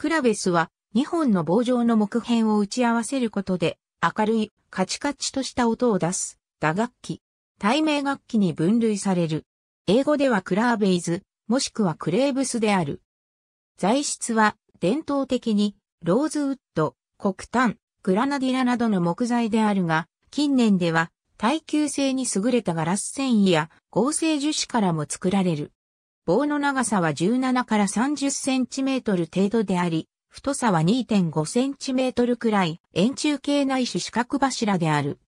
クラベスは2本の棒状の木片を打ち合わせることで明るいカチカチとした音を出す打楽器。対名楽器に分類される。英語ではクラーベイズ、もしくはクレーブスである。材質は伝統的にローズウッド、黒炭、グラナディラなどの木材であるが、近年では耐久性に優れたガラス繊維や合成樹脂からも作られる。棒の長さは17から30センチメートル程度であり、太さは2.5センチメートルくらい、円柱形ないし四角柱である。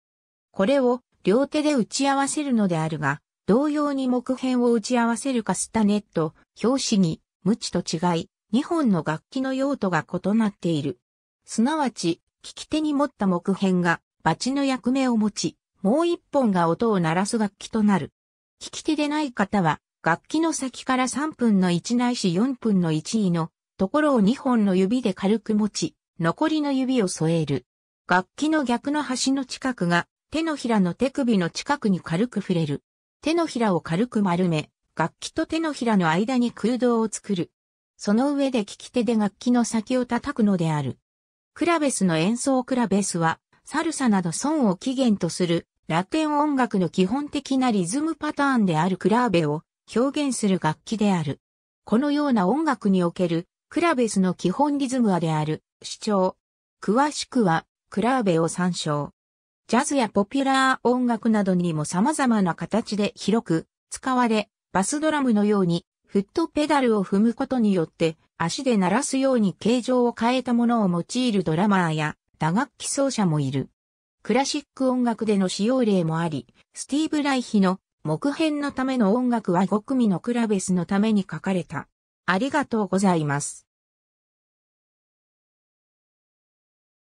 これを両手で打ち合わせるのであるが、同様に木片を打ち合わせるかスタネット、表紙に、無知と違い、2本の楽器の用途が異なっている。すなわち、利き手に持った木片が、バチの役目を持ち、もう一本が音を鳴らす楽器となる。利き手でない方は、楽器の先から3分の1ないし4分の1位のところを2本の指で軽く持ち、残りの指を添える。楽器の逆の端の近くが手のひらの手首の近くに軽く触れる。手のひらを軽く丸め、楽器と手のひらの間に空洞を作る。その上で利き手で楽器の先を叩くのである。クラベスの演奏クラベスは、サルサなど損を起源とするラテン音楽の基本的なリズムパターンであるクラーベを表現する楽器である。このような音楽におけるクラベスの基本リズムはである主張。詳しくはクラーベを参照。ジャズやポピュラー音楽などにも様々な形で広く使われ、バスドラムのようにフットペダルを踏むことによって足で鳴らすように形状を変えたものを用いるドラマーや打楽器奏者もいる。クラシック音楽での使用例もあり、スティーブ・ライヒの木編のための音楽は5組のクラベスのために書かれた。ありがとうございます。